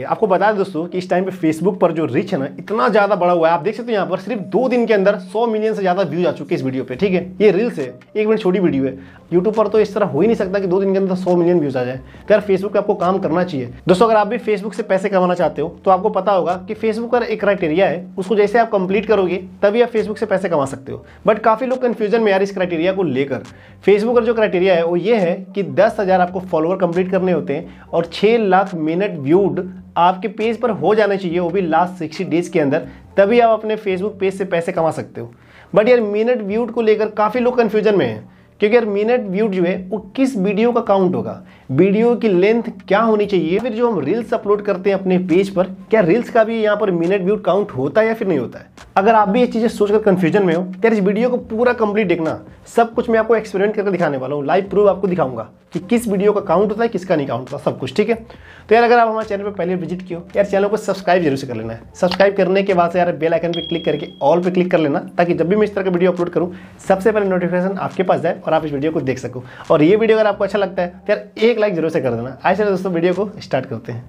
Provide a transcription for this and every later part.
ये आपको बता दें दोस्तों कि इस टाइम पे फेसबुक पर जो रिच है ना इतना ज़्यादा बड़ा हुआ है आप देख सकते हो यहाँ पर सिर्फ दो दिन के अंदर 100 मिलियन से ज़्यादा व्यूज आ चुके हैं इस वीडियो पे ठीक है ये रील्स है एक मिनट छोटी वीडियो है यूट्यूब पर तो इस तरह हो ही नहीं सकता कि दो दिन के अंदर सौ मिलियन व्यूज आ जाए अगर फेसबुक पर आपको काम करना चाहिए दोस्तों अगर आप भी फेसबुक से पैसे कमाना चाहते हो तो आपको पता होगा कि फेसबुक का एक क्राइटेरिया है उसको जैसे आप कंप्लीट करोगे तभी आप फेसबुक से पैसे कमा सकते हो बट काफ़ी लोग कन्फ्यूजन में यार इस क्राइटेरिया को लेकर फेसबुक का जो क्राइटेरिया है वो ये है कि दस आपको फॉलोअर कंप्लीट करने होते हैं और छह लाख मिनट व्यूड आपके पेज पर हो जाना चाहिए वो भी लास्ट सिक्सटी डेज के अंदर तभी आप अपने फेसबुक पेज से पैसे कमा सकते हो बट यार मिनट व्यूड को लेकर काफ़ी लोग कन्फ्यूजन में हैं क्योंकि यार मिनट व्यूड जो है वो किस वीडियो का काउंट होगा वीडियो की लेंथ क्या होनी चाहिए फिर जो हम रील्स अपलोड करते हैं अपने पेज पर क्या रील्स का भी यहाँ पर मिनट व्यूड काउंट होता है या फिर नहीं होता है अगर आप भी ये चीज़ें सोचकर कंफ्यूजन में हो तो इस वीडियो को पूरा कंप्लीट देखना सब कुछ मैं आपको एक्सपेरिमेंट करके दिखाने वाला हूँ लाइव प्रूफ आपको दिखाऊंगा कि किस वीडियो का काउंट होता है किसका नहीं काउंट होता सब कुछ ठीक है तो यार अगर आप हमारे चैनल पर पहले विजिट किया यार चैनल को सब्सक्राइब जरूर से कर लेना है सब्सक्राइब करने के बाद यार बेल आइकन पर क्लिक करके ऑल पर क्लिक कर लेना ताकि जब भी मैं इस तरह का वीडियो अपलोड करूँ सबसे पहले नोटिफिकेशन आपके पास जाए और और आप इस वीडियो को देख सको और ये वीडियो अगर आपको अच्छा लगता है तो यार एक लाइक जरूर से कर देना आज चलो दोस्तों वीडियो को स्टार्ट करते हैं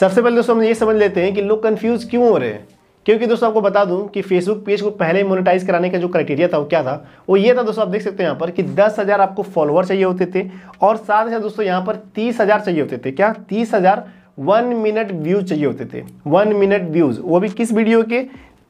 सबसे पहले दोस्तों हम ये समझ लेते हैं कि लोग कन्फ्यूज़ क्यों हो रहे हैं क्योंकि दोस्तों आपको बता दूं कि फेसबुक पेज को पहले मोनेटाइज कराने का जो क्राइटेरिया था वो क्या था वो ये था दोस्तों आप देख सकते हैं यहाँ पर कि दस हज़ार आपको फॉलोअर चाहिए होते थे और साथ ही साथ दोस्तों यहाँ पर तीस हज़ार चाहिए होते थे क्या तीस हज़ार वन मिनट व्यूज़ चाहिए होते थे वन मिनट व्यूज़ वो भी किस वीडियो के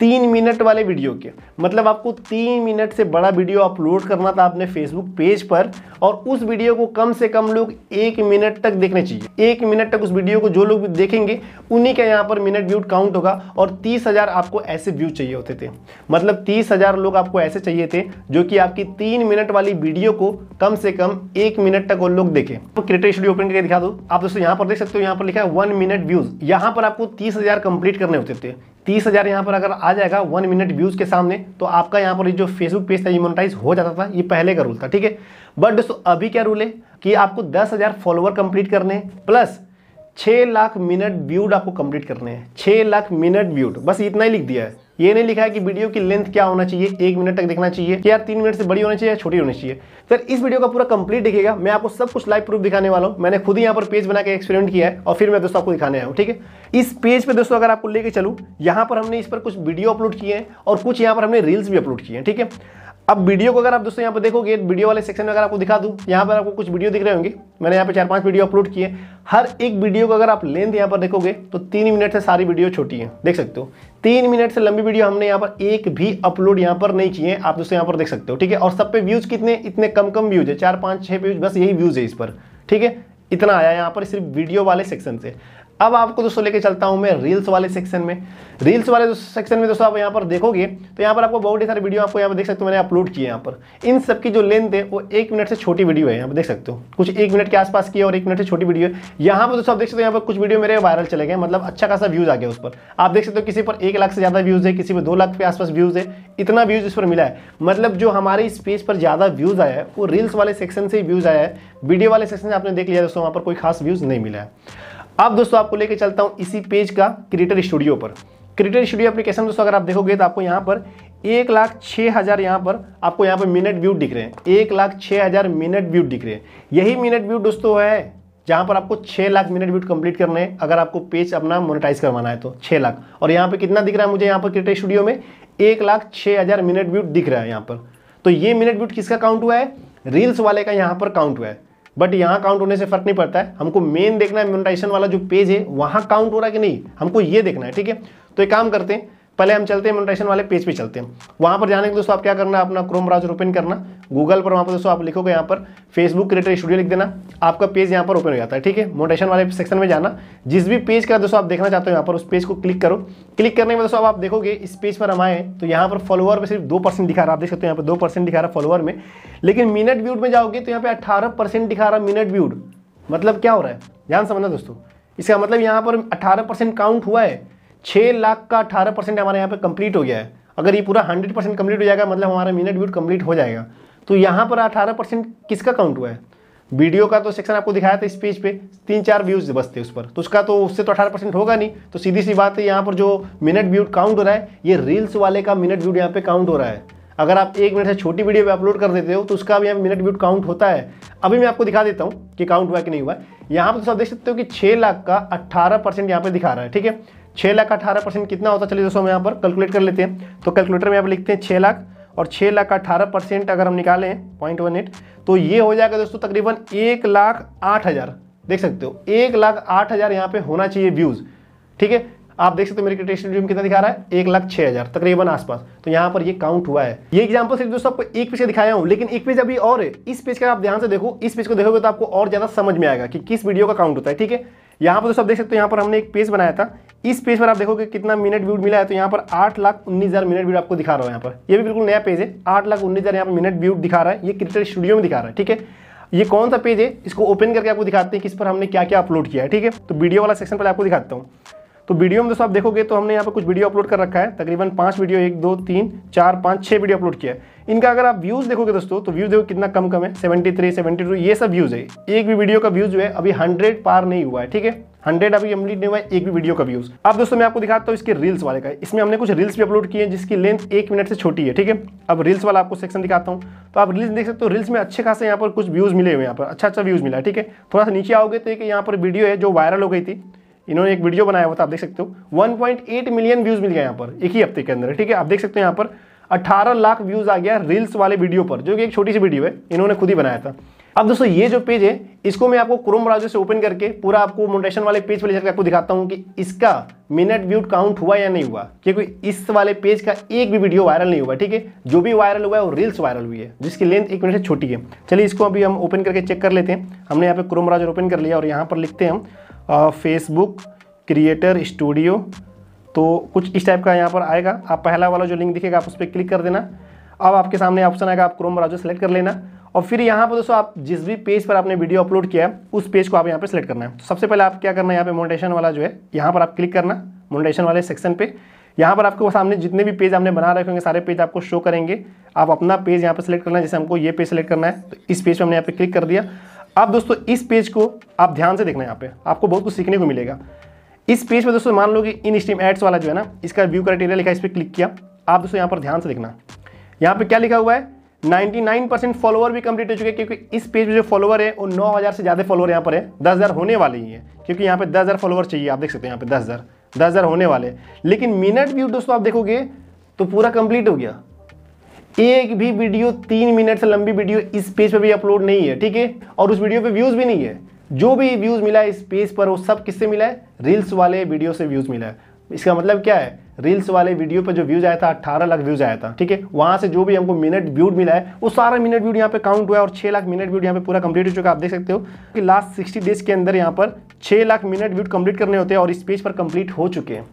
तीन मिनट वाले वीडियो के मतलब आपको तीन मिनट से बड़ा वीडियो अपलोड करना था अपने फेसबुक पेज पर और उस वीडियो को कम से कम लोग एक मिनट तक देखने चाहिए एक मिनट तक उस वीडियो को जो लोग भी देखेंगे उन्हीं का यहाँ पर मिनट व्यू काउंट होगा और तीस हजार आपको ऐसे व्यू चाहिए होते थे मतलब तीस हजार लोग आपको ऐसे चाहिए थे जो कि आपकी तीन मिनट वाली वीडियो को कम से कम एक मिनट तक वो लोग देखें तो क्रिएटर स्टूडियो ओपन करके दिखा दो आप दोस्तों यहाँ पर देख सकते हो यहाँ पर लिखा है वन मिनट व्यूज यहाँ पर आपको तीस कंप्लीट करने होते थे तीस हज़ार यहाँ पर अगर आ जाएगा वन मिनट व्यूज़ के सामने तो आपका यहाँ पर जो फेसबुक पेज था ये हो जाता था ये पहले का रूल था ठीक है बट दोस्तों अभी क्या रूल है कि आपको दस हज़ार फॉलोअर कंप्लीट करने प्लस छः लाख मिनट व्यूड आपको कंप्लीट करने हैं छः लाख मिनट व्यूड बस इतना ही लिख दिया है ये नहीं लिखा है कि वीडियो की लेंथ क्या होना चाहिए एक मिनट तक देखना चाहिए कि यार तीन मिनट से बड़ी होनी चाहिए या छोटी होनी चाहिए सर इस वीडियो का पूरा कंप्लीट देखिएगा मैं आपको सब कुछ लाइव प्रूफ दिखाने वाला हूँ मैंने खुद ही यहाँ पर पेज बना के एक्सपेरिमेंट किया है और फिर मैं दोस्तों आपको दिखाने आया हूँ ठीक है इस पेज पर दोस्तों अगर आपको लेके चलू यहाँ पर हमने इस पर कुछ वीडियो अपलोड किए हैं और कुछ यहाँ पर हमने रील्स भी अपलोड किए हैं ठीक है अब वीडियो को अगर आप दोस्तों यहाँ पर देखोगे वीडियो वाले सेक्शन में अगर आपको दिखा दूँ यहाँ पर आपको कुछ वीडियो दिख रहे होंगे मैंने यहाँ पर चार पांच वीडियो अपलोड किए हर एक वीडियो को अगर आप लेंथ यहाँ पर देखोगे तो तीन मिनट से सारी वीडियो छोटी है देख सकते हो तीन मिनट से लंबी वीडियो हमने यहाँ पर एक भी अपलोड यहाँ पर नहीं किए आप दोस्तों यहाँ पर देख सकते हो ठीक है और सब पे व्यूज कितने इतने कम कम व्यूज है चार पाँच छः व्यूज बस यही व्यूज है इस पर ठीक है इतना आया यहाँ पर सिर्फ वीडियो वाले सेक्शन से अब आपको दोस्तों लेके चलता हूं मैं रील्स वाले सेक्शन में रील्स वाले सेक्शन में दोस्तों आप यहां पर देखोगे तो यहाँ पर आपको बहुत ही सारे वीडियो आपको यहां पर देख सकते हो मैंने अपलोड किए यहां पर इन सब की जो लेंथ है वो एक मिनट से छोटी वीडियो है यहां पर देख सकते हो कुछ एक मिनट के आसपास की और एक मिनट से छोटी वीडियो है यहां पर दोस्तों आप देख सकते हो यहाँ पर कुछ वीडियो मेरे वायरल चले गए मतलब अच्छा खासा व्यूज आ गया उस पर आप देख सकते हो किसी पर एक लाख से ज़्यादा व्यूज़ है किसी पर दो लाख के आसपास व्यूज़ है इतना व्यूज़ इस पर मिला है मतलब जो हमारे इस पेज पर ज़्यादा व्यूज़ आया है वो रील्स वाले सेक्शन से ही व्यूज़ आया है वीडियो वाले सेक्शन से आपने देख लिया दोस्तों वहां पर कोई खास व्यूज़ नहीं मिला है अब दोस्तों आपको लेके चलता हूँ इसी पेज का क्रिएटर स्टूडियो पर क्रिएटर स्टूडियो एप्लीकेशन दोस्तों अगर आप देखोगे तो आपको यहाँ पर एक लाख छः हज़ार यहाँ पर आपको यहाँ पर मिनट व्यू दिख रहे हैं एक लाख छः हज़ार मिनट व्यू दिख रहे हैं यही मिनट व्यू दोस्तों है जहाँ पर आपको छः लाख मिनट व्यू कंप्लीट करने हैं अगर आपको पेज अपना मोनेटाइज करवाना है तो छः लाख और यहाँ पर कितना दिख रहा है मुझे यहाँ पर क्रिएटर स्टूडियो में एक लाख छः हज़ार मिनट व्यू दिख रहा है यहाँ पर तो ये मिनट व्यू किसका काउंट हुआ है रील्स वाले का यहाँ पर काउंट हुआ है बट यहाँ काउंट होने से फर्क नहीं पड़ता है हमको मेन देखना है मोनिटाइजेशन वाला जो पेज है वहाँ काउंट हो रहा है कि नहीं हमको ये देखना है ठीक है तो एक काम करते हैं पहले हम चलते हैं मोनेटाइजेशन वाले पेज पे चलते हैं वहाँ पर जाने के दोस्तों आप क्या करना है अपना क्रोम ब्राउजर ओपन करना गूगल पर वहाँ पर दोस्तों आप लिखोगे यहाँ पर फेसबुक क्रिएटर स्टूडियो लिख देना आपका पेज यहाँ पर ओपन हो जाता है ठीक है मोटेशन वाले सेक्शन में जाना जिस भी पेज का दोस्तों आप देखना चाहते हो यहाँ पर उस पेज को क्लिक करो क्लिक करने में दोस्तों आप देखोगे इस पेज पर हम आए तो यहाँ पर फॉलोअर में सिर्फ दो दिखा रहा है आप देख सकते हो यहाँ पर दो दिखा रहा है फॉलोअर में लेकिन मिनट व्यूड में जाओगे तो यहाँ पर अठारह दिखा रहा मिनट व्यूड मतलब क्या हो रहा है ध्यान समझना दोस्तों इसका मतलब यहाँ पर अठारह परसेंट काउंट हुआ है छः लाख का अठारह परसेंट हमारे यहाँ पे कंप्लीट हो गया है अगर ये पूरा हंड्रेड परसेंट कम्प्लीट हो जाएगा मतलब हमारा मिनट व्यूट कम्प्लीट हो जाएगा तो यहाँ पर अठारह परसेंट किसका काउंट हुआ है वीडियो का तो सेक्शन आपको दिखाया था इस पेज पे तीन चार व्यूज थे उस पर तो उसका तो उससे तो अठारह परसेंट होगा नहीं तो सीधी सी बात है यहाँ पर जो मिनट व्यूट काउंट हो रहा है ये रील्स वाले का मिनट व्यूट यहाँ पे काउंट हो रहा है अगर आप एक मिनट से छोटी वीडियो भी अपलोड कर देते हो तो उसका भी यहाँ मिनट व्यूट काउंट होता है अभी मैं आपको दिखा देता हूँ कि काउंट हुआ कि नहीं हुआ यहाँ पर तो आप देख सकते हो कि छः लाख का अट्ठारह परसेंट यहाँ पे दिखा रहा है ठीक है छः लाख अठारह परसेंट कितना होता चलिए दोस्तों हम यहाँ पर कैलकुलेट कर लेते हैं तो कैलकुलेटर में आप लिखते हैं छः लाख और छः लाख अठारह परसेंट अगर हम निकालें पॉइंट वन एट तो ये हो जाएगा दोस्तों तकरीबन एक लाख आठ हज़ार देख सकते हो एक लाख आठ हज़ार यहाँ पे होना चाहिए व्यूज़ ठीक है आप देख सकते हो मेरे क्रिटेशन ड्रीम कितना दिखा रहा है एक लाख छः हज़ार तकरीबन आसपास तो यहाँ पर ये काउंट हुआ है ये एग्जांपल सिर्फ दोस्तों आपको एक पेज का दिखाया हूँ लेकिन एक पेज अभी और है इस पेज का आप ध्यान से देखो इस पेज को देखोगे तो आपको और ज़्यादा समझ में आएगा कि किस वीडियो का काउंट होता है ठीक है यहाँ पर दोस्तों आप देख सकते हो यहाँ पर हमने एक पेज बनाया था इस पेज पर आप देखोगे कितना मिनट व्यू मिला है तो यहाँ पर आठ लाख उन्नीस हज़ार मिनट व्यू आपको दिखा रहा हूँ यहाँ पर ये भी बिल्कुल नया पेज है आठ लाख उन्नीस हज़ार यहाँ पर मिनट व्यू दिखा रहा है ये क्रिकेट स्टूडियो में दिखा रहा है ठीक है ये कौन सा पेज है इसको ओपन करके आपको दिखाते हैं किस पर हमने क्या क्या अपलोड किया है ठीक है तो वीडियो वाला सेक्शन पर आपको दिखाता हूँ तो वीडियो में दोस्तों आप देखोगे तो हमने यहाँ पर कुछ वीडियो अपलोड कर रखा है तकरीबन पांच वीडियो एक दो तीन चार पांच छह वीडियो अपलोड किया है इनका अगर आप व्यूज़ देखोगे दोस्तों तो व्यूज़ देखो कितना कम कम है सेवेंटी थ्री सेवेंटी टू ये सब व्यूज़ है एक भी वीडियो का व्यूज़ जो है अभी हंड्रेड पार नहीं हुआ है ठीक है हंड्रेड अभी कम्प्लीट नहीं हुआ है एक भी वीडियो का व्यूज अब दोस्तों मैं आपको दिखाता हूँ इसके रील्स वाले का इसमें हमने कुछ रील्स भी अपलोड किए हैं जिसकी लेंथ एक मिनट से छोटी है ठीक है अब रील्स वाला आपको सेक्शन दिखाता हूँ तो आप रील्स देख सकते हो रील्स में अच्छे खासे यहाँ पर कुछ व्यूज मिले हुए यहाँ पर अच्छा अच्छा व्यूज मिला ठीक है थोड़ा सा नीचे आओगे तो एक यहाँ पर वीडियो है जो वायरल हो गई थी इन्होंने एक वीडियो बनाया हुआ था आप देख सकते हो 1.8 मिलियन व्यूज मिल गया यहाँ पर एक ही हफ्ते के अंदर ठीक है आप देख सकते हो यहाँ पर 18 लाख व्यूज आ गया रील्स वाले वीडियो पर जो कि एक छोटी सी वीडियो है इन्होंने खुद ही बनाया था अब दोस्तों ये जो पेज है इसको मैं आपको क्रोम ब्राउजर से ओपन करके पूरा आपको मोटेशन वाले पेज पर लेकर आपको दिखाता हूँ कि इसका मिनट व्यू काउंट हुआ या नहीं हुआ क्योंकि इस वाले पेज का एक भी वीडियो वायरल नहीं हुआ ठीक है जो भी वायरल हुआ है वो रील्स वायरल हुई है जिसकी लेंथ एक मिनट से छोटी है चलिए इसको अभी हम ओपन करके चेक कर लेते हैं हमने यहाँ पे क्रोम ब्राउजर ओपन कर लिया और यहाँ पर लिखते हैं हम फेसबुक क्रिएटर स्टूडियो तो कुछ इस टाइप का यहाँ पर आएगा आप पहला वाला जो लिंक दिखेगा आप उस पर क्लिक कर देना अब आपके सामने ऑप्शन आएगा आप क्रोम ब्राउजर सेलेक्ट कर लेना और फिर यहाँ पर दोस्तों आप जिस भी पेज पर आपने वीडियो अपलोड किया है उस पेज को आप यहाँ पर सिलेक्ट करना है तो सबसे पहले आप क्या करना है यहाँ पे मोनिटेशन वाला जो है यहाँ पर आप क्लिक करना मोनिटेशन वाले सेक्शन पे यहाँ पर आपको सामने जितने भी पेज आपने बना रखे होंगे सारे पेज आपको शो करेंगे आप अपना पेज यहाँ पर सिलेक्ट करना है जैसे हमको ये पेज सेलेक्ट करना है तो इस पेज पर हमने यहाँ पर क्लिक कर दिया आप दोस्तों इस पेज को आप ध्यान से देखना यहाँ पे आपको बहुत कुछ सीखने को मिलेगा इस पेज पर दोस्तों मान लो कि इन स्ट्रीम एड्स वाला जो है ना इसका व्यू क्राइटेरिया लिखा इस पर क्लिक किया आप दोस्तों यहाँ पर ध्यान से देखना यहाँ पे क्या लिखा हुआ है 99% फॉलोअर भी कंप्लीट हो चुके हैं क्योंकि इस पेज में जो फॉलोवर है वो 9000 से ज़्यादा फॉलोअर यहाँ पर है 10000 होने वाले ही है क्योंकि यहाँ पे 10000 फॉलोअर चाहिए आप देख सकते हैं यहाँ पे 10000 10000 होने वाले लेकिन मिनट व्यू दोस्तों आप देखोगे तो पूरा कंप्लीट हो गया एक भी वीडियो तीन मिनट से लंबी वीडियो इस पेज पर भी अपलोड नहीं है ठीक है और उस वीडियो पे व्यूज़ भी नहीं है जो भी व्यूज़ मिला है इस पेज पर वो सब किससे मिला है रील्स वाले वीडियो से व्यूज़ मिला है इसका मतलब क्या है रील्स वाले वीडियो पर जो व्यूज़ आया था 18 लाख व्यूज़ आया था ठीक है वहां से जो भी हमको मिनट व्यूड मिला है वो सारा मिनट व्यूड यहाँ पे काउंट हुआ है और 6 लाख मिनट व्यूड यहाँ पे पूरा कंप्लीट हो चुका है आप देख सकते हो कि लास्ट 60 डेज के अंदर यहाँ पर 6 लाख मिनट व्यूड कंप्लीट करने होते हैं और इस पेज पर कंप्लीट हो चुके हैं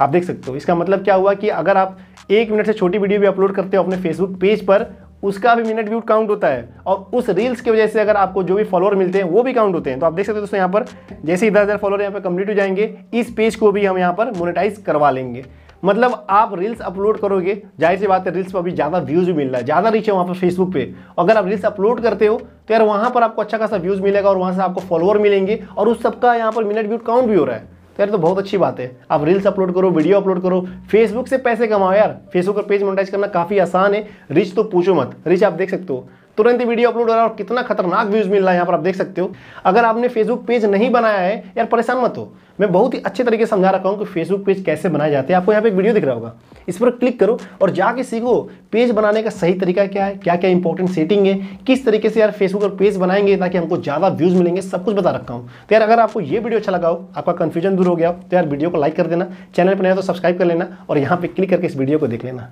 आप देख सकते हो इसका मतलब क्या हुआ कि अगर आप एक मिनट से छोटी वीडियो भी अपलोड करते हो अपने फेसबुक पेज पर उसका भी मिनट व्यू काउंट होता है और उस रील्स की वजह से अगर आपको जो भी फॉलोअर मिलते हैं वो भी काउंट होते हैं तो आप देख सकते हो दोस्तों यहाँ पर जैसे ही दस हज़ार फॉलोअर यहाँ पर कंप्लीट हो जाएंगे इस पेज को भी हम यहाँ पर मोनेटाइज करवा लेंगे मतलब आप रील्स अपलोड करोगे जाहिर सी बात है रील्स पर अभी ज़्यादा व्यूज़ भी मिल रहा है ज़्यादा रीच है वहाँ पर फेसबुक पे अगर आप रील्स अपलोड करते हो तो यार वहाँ पर आपको अच्छा खासा व्यूज़ मिलेगा और वहाँ से आपको फॉलोअर मिलेंगे और उस सबका यहाँ पर मिनट व्यू काउंट भी हो रहा है तो यार तो बहुत अच्छी बात है आप रील्स अपलोड करो वीडियो अपलोड करो फेसबुक से पैसे कमाओ यार फेसबुक पर पेज मोनिटाइज करना काफ़ी आसान है रिच तो पूछो मत रिच आप देख सकते हो तुरंत ही वीडियो अपलोड हो रहा है और कितना खतरनाक व्यूज मिल रहा है यहाँ पर आप देख सकते हो अगर आपने फेसबुक पेज नहीं बनाया है यार परेशान मत हो मैं बहुत ही अच्छे तरीके से समझा रखा हूँ कि फेसबुक पेज कैसे बनाए जाते हैं आपको यहाँ पे वीडियो दिख रहा होगा इस पर क्लिक करो और जाके सीखो पेज बनाने का सही तरीका क्या है क्या क्या इंपॉर्टेंट सेटिंग है किस तरीके से यार फेसबुक पर पेज बनाएंगे ताकि हमको ज़्यादा व्यूज़ मिलेंगे सब कुछ बता रखा हूँ तो यार अगर आपको ये वीडियो अच्छा लगा हो आपका कन्फ्यूजन दूर हो गया तो यार वीडियो को लाइक कर देना चैनल पर नया तो सब्सक्राइब कर लेना और यहाँ पर क्लिक करके इस वीडियो को देख लेना